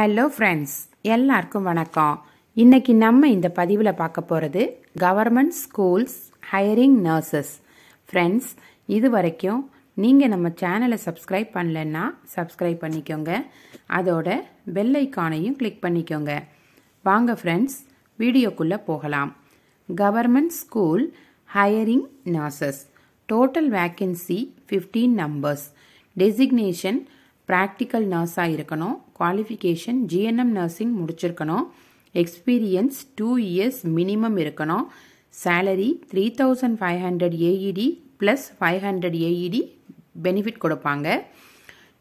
hello friends எல்லாருக்கும் வணக்கம் இன்னைக்கு நம்ம இந்த பதிவில் பார்க்க போகிறது government schools hiring nurses friends இது வரைக்கும் நீங்கள் நம்ம சேனலை சப்ஸ்கிரைப் பண்ணலன்னா சப்ஸ்கிரைப் பண்ணிக்கோங்க அதோட பெல் ஐக்கானையும் கிளிக் பண்ணிக்கோங்க வாங்க ஃப்ரெண்ட்ஸ் வீடியோக்குள்ளே போகலாம் government school hiring nurses total vacancy fifteen numbers designation practical நர்ஸாக இருக்கணும் குவாலிஃபிகேஷன் ஜிஎன்எம் நர்சிங் முடிச்சிருக்கணும் எக்ஸ்பீரியன்ஸ் டூ இயர்ஸ் மினிமம் இருக்கணும் salary three thousand five hundred AED plus five hundred AED benefit கொடுப்பாங்க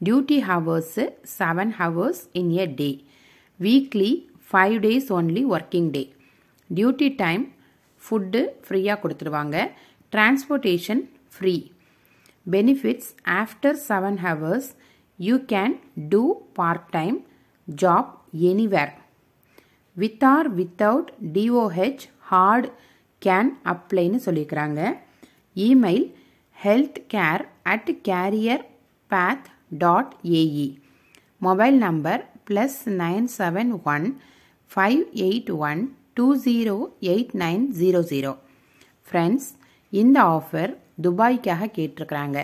duty hours seven hours in a day weekly five days only working day duty time food ஃப்ரீயாக கொடுத்துருவாங்க transportation free benefits after seven hours you can do part time job anywhere with or without DOH card can அப்ளைன்னு சொல்லியிருக்கிறாங்க email health care at career path dot AE mobile number plus nine seven one five eight one two zero eight nine zero zero friends இந்த offer துபாய்க்காக கேட்டிருக்கிறாங்க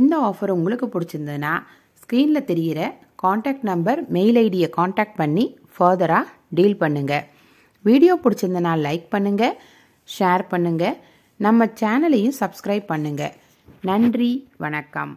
இந்த offer உங்களுக்கு பிடிச்சிருந்ததுன்னா ஸ்க்ரீனில் தெரிகிற காண்டாக்ட் நம்பர் மெயில் ஐடியை காண்டாக்ட் பண்ணி ஃபர்தராக டீல் பண்ணுங்கள் வீடியோ பிடிச்சிருந்தனா லைக் பண்ணுங்கள் ஷேர் பண்ணுங்கள் நம்ம சேனலையும் சப்ஸ்கிரைப் பண்ணுங்கள் நன்றி வணக்கம்